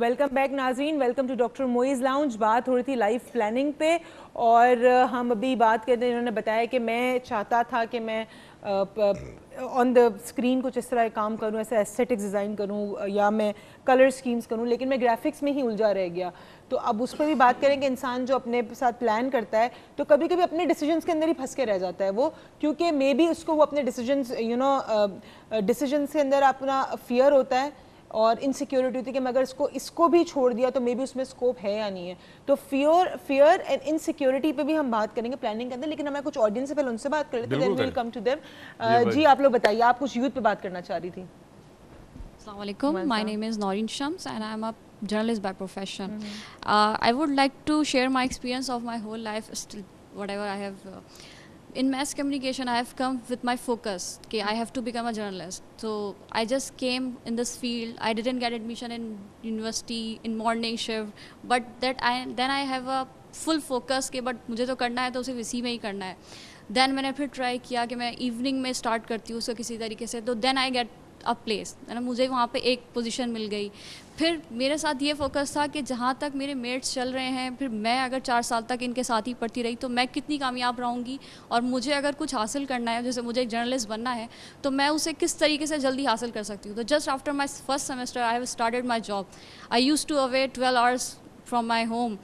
Welcome back नाजरीन welcome to doctor Moiz lounge बात हो रही थी लाइफ प्लानिंग पे और uh, हम अभी बात कर रहे हैं इन्होंने बताया कि मैं चाहता था कि मैं ऑन द स्क्रीन कुछ इस तरह काम करूं ऐसा एस्थेटिक्स डिज़ाइन करूं uh, या मैं कलर स्कीम्स करूं लेकिन मैं ग्राफिक्स में ही उलझा रह गया तो अब उस पर भी बात करें कि इंसान जो अपने साथ प्लान करता है तो कभी कभी अपने डिसीजंस के अंदर ही फंस के रह जाता है वो क्योंकि मे बी उसको वो अपने डिसीजंस यू नो डिसीजंस के अंदर अपना फियर होता है और इनसिक्योरिटी होती है कि मैं अगर इसको इसको भी छोड़ दिया तो मे बी उसमें स्कोप है या नहीं है तो फियर फियर एंड इनसिक्योरिटी पे भी हम बात करेंगे प्लानिंग के अंदर लेकिन हमें कुछ ऑडियंस से पहले उनसे बात कर लेते हैं विल कम टू देम जी आप लोग बताइए आप कुछ यूथ पे बात करना चाह रही थी Assalamualaikum. My name is Noreen Shams and I am journalist journalist by profession I would like to share my experience of my whole life still whatever I have in mass communication I have come with my focus कि I have to become a journalist so I just came in this field I didn't get admission in university in morning shift but that I then I have a full focus के but मुझे तो करना है तो उसे इसी में ही करना है दैन मैंने फिर ट्राई किया कि मैं इवनिंग में स्टार्ट करती हूँ उसको किसी तरीके से तो then I get a place है ना मुझे वहाँ पे एक पोजीशन मिल गई फिर मेरे साथ ये फोकस था कि जहाँ तक मेरे मेट्स चल रहे हैं फिर मैं अगर चार साल तक इनके साथ ही पढ़ती रही तो मैं कितनी कामयाब रहूँगी और मुझे अगर कुछ हासिल करना है जैसे मुझे एक जर्नलिस्ट बनना है तो मैं उसे किस तरीके से जल्दी हासिल कर सकती हूँ तो just after my first semester I have started my job I use to away twelve hours from my home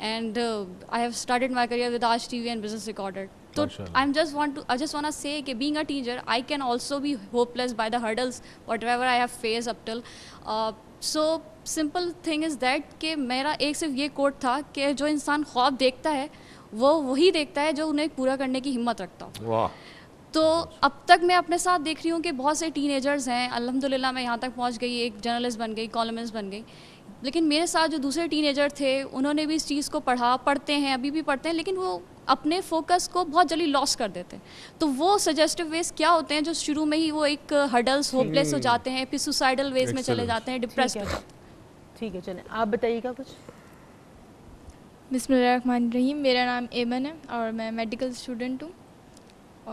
and I have started my career with Aaj T V and business recorded तो I am just want to I just want say कि a teacher I can also be hopeless by the hurdles whatever I have face up till so simple thing is that कि मेरा एक सिर्फ ये coat था कि जो इंसान ख्वाब देखता है वो वही देखता है जो उन्हें पूरा करने की हिम्मत रखता wow. तो अब तक मैं अपने साथ देख रही हूँ कि बहुत से टीनेजर्स हैं अलहमदिल्ला मैं यहाँ तक पहुँच गई एक जर्नलिस्ट बन गई कॉलमिस्ट बन गई लेकिन मेरे साथ जो दूसरे टीनेजर थे उन्होंने भी इस चीज़ को पढ़ा पढ़ते हैं अभी भी पढ़ते हैं लेकिन वो अपने फोकस को बहुत जल्दी लॉस कर देते हैं तो वो सजेस्टिव वेज क्या होते हैं जो शुरू में ही वो एक हडल्स होपलेस हो हम्म। जाते हैं फिर सुसाइडल वेज में चले जाते हैं डिप्रेस हो जाते हैं ठीक है चलें आप बताइएगा कुछ बिसमान रहीम मेरा नाम एमन है और मैं मेडिकल स्टूडेंट हूँ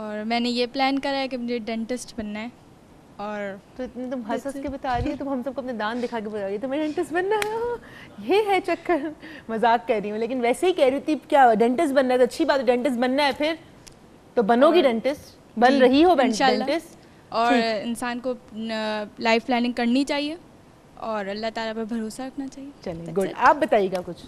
और मैंने ये प्लान करा है कि मुझे डेंटिस्ट बनना है और तो इतने तुम तो हंस हंस के बता रही हो तो तुम हम सबको अपने दान दिखा के बता रही हो तो मेरा डेंटिस्ट बनना है ये है चक्कर मजाक कर रही हूँ लेकिन वैसे ही कह रही थी क्या डेंटिस्ट बनना है तो अच्छी बात है डेंटिस्ट बनना है फिर तो बनोगी डेंटिस्ट बन रही हो डेंटिस्ट और इंसान को लाइफ प्लानिंग करनी चाहिए और अल्लाह ताला पर भरोसा रखना चाहिए चलिए गुड आप बताइएगा कुछ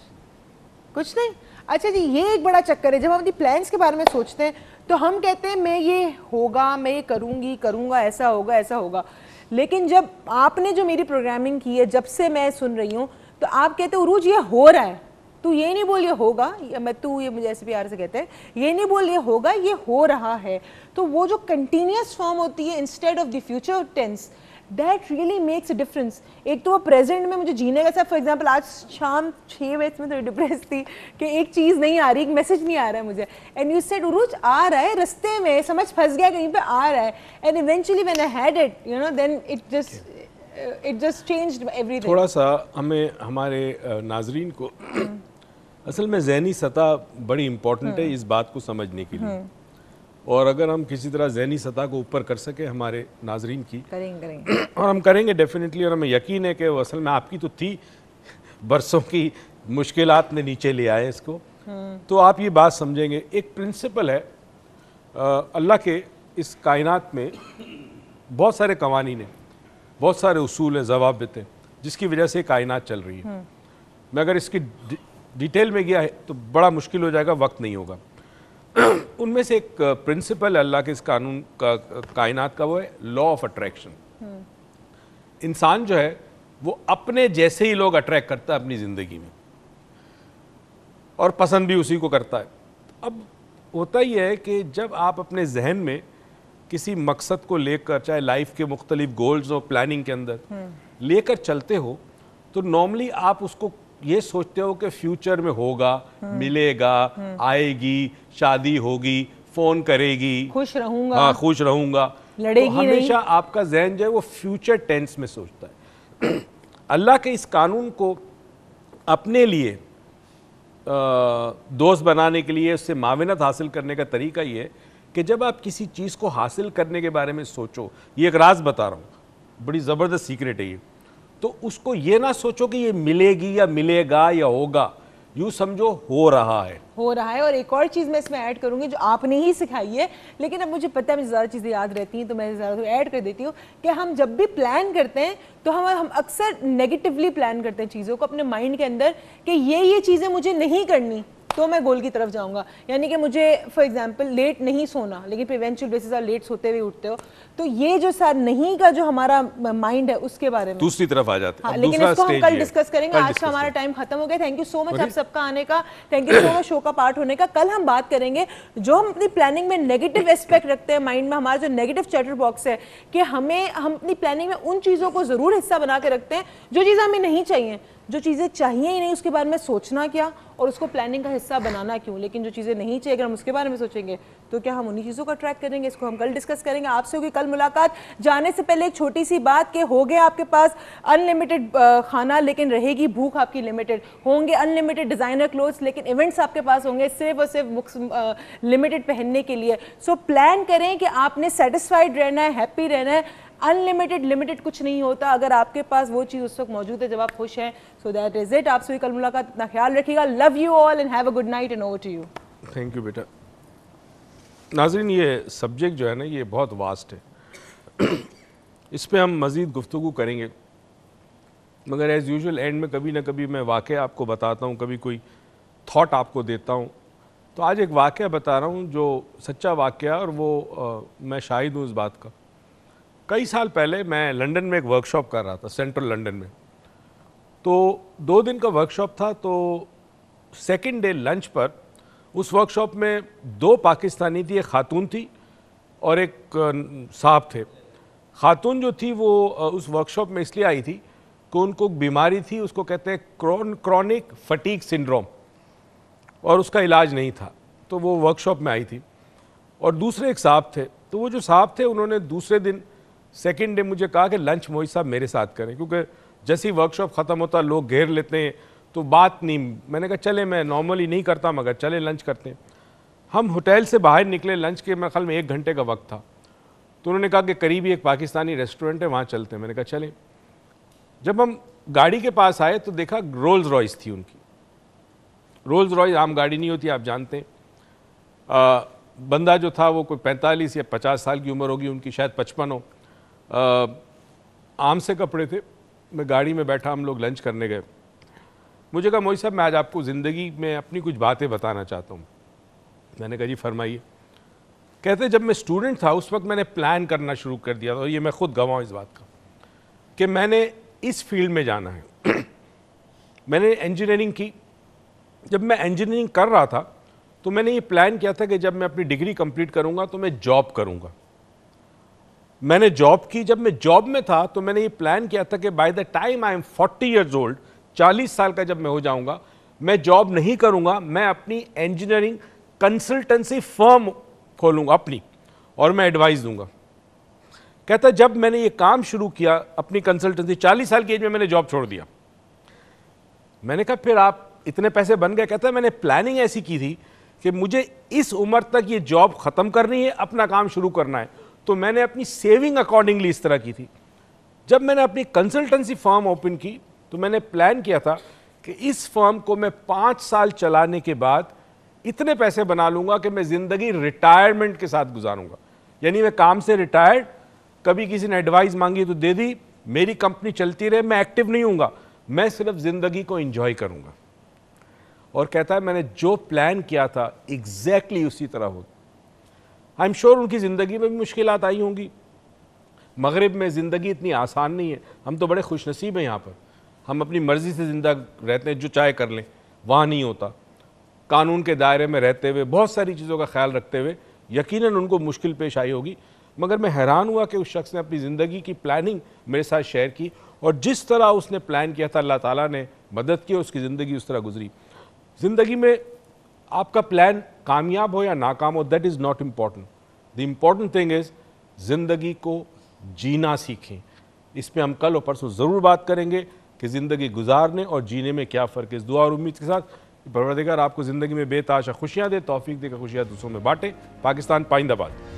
कुछ नहीं अच्छा जी ये एक बड़ा चक्कर है जब हम अपनी प्लान्स के बारे में सोचते हैं तो हम कहते हैं मैं ये होगा मैं ये करूँगी करूँगा ऐसा होगा ऐसा होगा लेकिन जब आपने जो मेरी प्रोग्रामिंग की है जब से मैं सुन रही हूँ तो आप कहते हो रूज ये हो रहा है तू ये नहीं बोल ये होगा या मैं तू ये मुझे ऐसे प्यार से कहते हैं ये नहीं बोल ये होगा ये हो रहा है तो वो जो कंटिन्यूस फॉर्म होती है instead of the future tense that really makes a difference एक तो वो प्रेजेंट में मुझे जीने का सब फॉर एग्जाम्पल आज शाम छः बजे में थोड़ी डिप्रेस थी कि एक चीज़ नहीं आ रही एक मैसेज नहीं आ रहा है मुझे एंड यू सेट उरूज आ रहा है रस्ते में समझ फंस गया कहीं पर आ रहा है and eventually when I had it you know then it just it just change every थोड़ा सा हमें हमारे नाजरीन को असल में जहनी सतह बड़ी इम्पोर्टेंट है हम्म। इस बात को समझने के लिए हम्म। और अगर हम किसी तरह जहनी सतह को ऊपर कर सके हमारे नाजरीन की करेंगे करेंगे और हम करेंगे डेफिनेटली और हमें यकीन है कि असल में आपकी तो थी बरसों की मुश्किल ने नीचे ले आए इसको हम्म। तो आप ये बात समझेंगे एक प्रिंसिपल है अल्लाह के इस कायनात में बहुत सारे कवानी हैं बहुत सारे असूल हैं जवाबित हैं जिसकी वजह से कायनात चल रही है हम्म। मैं अगर इसकी डिटेल में गया है तो बड़ा मुश्किल हो जाएगा वक्त नहीं होगा उनमें से एक प्रिंसिपल अल्लाह के इस कानून का कायनात का वो है लॉ ऑफ अट्रैक्शन इंसान जो है वो अपने जैसे ही लोग अट्रैक्ट करता है अपनी ज़िंदगी में और पसंद भी उसी को करता है अब होता ही है कि जब आप अपने जहन में किसी मकसद को लेकर चाहे लाइफ के मुख्तलिफ गोल्स और प्लानिंग के अंदर हम्म। लेकर चलते हो तो नॉर्मली आप उसको ये सोचते हो कि फ्यूचर में होगा मिलेगा आएगी शादी होगी फोन करेगी खुश रहूंगा हाँ खुश रहूंगा तो लड़ेगी तो हमेशा नहीं। आपका जहन जो है वो फ्यूचर टेंस में सोचता है अल्लाह के इस कानून को अपने लिए दोस्त बनाने के लिए उससे माविनत हासिल करने का तरीका ये है कि जब आप किसी चीज़ को हासिल करने के बारे में सोचो ये एक राज बता रहा हूँ बड़ी ज़बरदस्त सीक्रेट है ये तो उसको ये ना सोचो कि ये मिलेगी या मिलेगा या होगा यू समझो हो रहा है हो रहा है और एक और चीज़ मैं इसमें ऐड करूंगी जो आपने ही सिखाई है लेकिन अब मुझे पता है मुझे ज़्यादा चीज़ें याद रहती हैं तो मैं ज़्यादा तो ऐड कर देती हूँ कि हम जब भी प्लान करते हैं तो हम हम अक्सर नेगेटिवली प्लान करते हैं चीज़ों को अपने माइंड के अंदर कि ये ये चीज़ें मुझे नहीं करनी तो मैं गोल की तरफ जाऊंगा यानी कि मुझे फॉर एग्जाम्पल लेट नहीं सोना लेकिन प्रिवेंचुअल बेसिस आप लेट सोते हुए उठते हो तो ये जो सर नहीं का जो हमारा माइंड है उसके बारे में दूसरी तरफ आ जाते हैं हाँ, लेकिन इसको हम कल डिस्कस करेंगे आज का हमारा टाइम खत्म हो गया थैंक यू सो मच आप सबका आने का thank you so much show का पार्ट होने का कल हम बात करेंगे जो हम अपनी प्लानिंग में नेगेटिव एस्पेक्ट रखते हैं माइंड में हमारा जो नेगेटिव चैटर बॉक्स है कि हमें हम अपनी प्लानिंग में उन चीज़ों को ज़रूर हिस्सा बना के रखते हैं जो चीज़ हमें नहीं चाहिए जो चीज़ें चाहिए ही नहीं उसके बारे में सोचना क्या और उसको प्लानिंग का हिस्सा बनाना क्यों लेकिन जो चीज़ें नहीं चाहिए अगर हम उसके बारे में सोचेंगे तो क्या हम उन्हीं चीज़ों का ट्रैक करेंगे इसको हम कल डिस्कस करेंगे आपसे होगी कल मुलाकात जाने से पहले एक छोटी सी बात कि हो गया आपके पास अनलिमिटेड खाना लेकिन रहेगी भूख आपकी लिमिटेड होंगे अनलिमिटेड डिज़ाइनर क्लोथ्स लेकिन इवेंट्स आपके पास होंगे सिर्फ और सिर्फ बुक्स लिमिटेड पहनने के लिए सो प्लान करें कि आपने सेटिस्फाइड रहना है हैप्पी रहना है अनलिमिटेड लिमिटेड कुछ नहीं होता अगर आपके पास वो चीज़ उस वक्त मौजूद है जब आप खुश हैं सो दैट इज इट आपसे कल मुलाकात इतना ख्याल रखिएगा love you all and have a good night and over to you thank you बेटा नाजरीन ये सब्जेक्ट जो है ना ये बहुत वास्ट है इस पर हम मज़ीद गुफ्तु करेंगे मगर एज़ यूजल एंड में कभी ना कभी मैं वाक़ आपको बताता हूँ कभी कोई थाट आपको देता हूँ तो आज एक वाक़ बता रहा हूँ जो सच्चा वाक़ और वो आ, मैं शाहिद हूँ इस बात का कई साल पहले मैं लंदन में एक वर्कशॉप कर रहा था सेंट्रल लंदन में तो दो दिन का वर्कशॉप था तो सेकेंड डे लंच पर उस वर्कशॉप में दो पाकिस्तानी थी एक खातून थी और एक साहब थे खातून जो थी वो उस वर्कशॉप में इसलिए आई थी कि उनको बीमारी थी उसको कहते हैं क्रॉन क्रॉनिक फटीक सिंड्रोम और उसका इलाज नहीं था तो वो वर्कशॉप में आई थी और दूसरे एक साहब थे तो वो जो साहब थे उन्होंने दूसरे दिन सेकेंड डे मुझे कहा कि लंच मोहित साहब मेरे साथ करें क्योंकि जैसी वर्कशॉप ख़त्म होता लोग घेर लेते हैं तो बात नहीं मैंने कहा चले मैं नॉर्मली नहीं करता मगर चले लंच करते हैं हम होटल से बाहर निकले लंच के मेरे ख्याल में एक घंटे का वक्त था तो उन्होंने कहा कि करीबी एक पाकिस्तानी रेस्टोरेंट है वहाँ चलते हैं मैंने कहा चलें जब हम गाड़ी के पास आए तो देखा रोल्स रॉयस थी उनकी रोल्स रॉयस आम गाड़ी नहीं होती आप जानते हैं बंदा जो था वो कोई पैंतालीस या पचास साल की उम्र होगी उनकी शायद पचपन हो आम से कपड़े थे मैं गाड़ी में बैठा हम लोग लंच करने गए मुझे कहा मोई साहब मैं आज आपको ज़िंदगी में अपनी कुछ बातें बताना चाहता हूँ मैंने कहा जी फरमाइए कहते जब मैं स्टूडेंट था उस वक्त मैंने प्लान करना शुरू कर दिया था और ये मैं खुद गवाऊँ इस बात का कि मैंने इस फील्ड में जाना है मैंने इंजीनियरिंग की जब मैं इंजीनियरिंग कर रहा था तो मैंने ये प्लान किया था कि जब मैं अपनी डिग्री कंप्लीट करूँगा तो मैं जॉब करूँगा मैंने जॉब की जब मैं जॉब में था तो मैंने ये प्लान किया था कि by the time I am forty years old चालीस साल का जब मैं हो जाऊंगा मैं जॉब नहीं करूंगा मैं अपनी इंजीनियरिंग कंसल्टेंसी फर्म खोलूंगा अपनी और मैं एडवाइस दूंगा कहता जब मैंने ये काम शुरू किया अपनी कंसल्टेंसी चालीस साल की एज में मैंने जॉब छोड़ दिया मैंने कहा फिर आप इतने पैसे बन गए कहता मैंने प्लानिंग ऐसी की थी कि मुझे इस उम्र तक ये जॉब ख़त्म करनी है अपना काम शुरू करना है तो मैंने अपनी सेविंग अकॉर्डिंगली इस तरह की थी जब मैंने अपनी कंसल्टेंसी फर्म ओपन की तो मैंने प्लान किया था कि इस फर्म को मैं पाँच साल चलाने के बाद इतने पैसे बना लूँगा कि मैं ज़िंदगी रिटायरमेंट के साथ गुजारूंगा यानी मैं काम से रिटायर्ड कभी किसी ने एडवाइस मांगी तो दे दी मेरी कंपनी चलती रहे मैं एक्टिव नहीं हूँ मैं सिर्फ ज़िंदगी को इन्जॉय करूँगा और कहता है मैंने जो प्लान किया था एग्जैक्टली exactly उसी तरह हो आई एम श्योर उनकी ज़िंदगी में भी मुश्किल आई होंगी मगरब में ज़िंदगी इतनी आसान नहीं है हम तो बड़े खुश नसीब हैं यहाँ पर हम अपनी मर्ज़ी से ज़िंदा रहते हैं जो चाहे कर लें वहाँ नहीं होता कानून के दायरे में रहते हुए बहुत सारी चीज़ों का ख्याल रखते हुए यकीन उनको मुश्किल पेश आई होगी मगर मैं हैरान हुआ कि उस शख्स ने अपनी ज़िंदगी की प्लानिंग मेरे साथ शेयर की और जिस तरह उसने प्लान किया था अल्लाह ताला ने मदद की उसकी ज़िंदगी उस तरह गुजरी ज़िंदगी में आपका प्लान कामयाब हो या नाकाम हो that is not important the important thing is ज़िंदगी को जीना सीखें इस पर हम कल और परसों ज़रूर बात करेंगे कि ज़िंदगी गुजारने और जीने में क्या फ़र्क है इस दुआ और उम्मीद के साथ परवरदिगार आपको ज़िंदगी में बेताशा खुशियाँ दे तोफ़ी देकर खुशियाँ दूसरों में बांटें पाकिस्तान पाइंदाबाद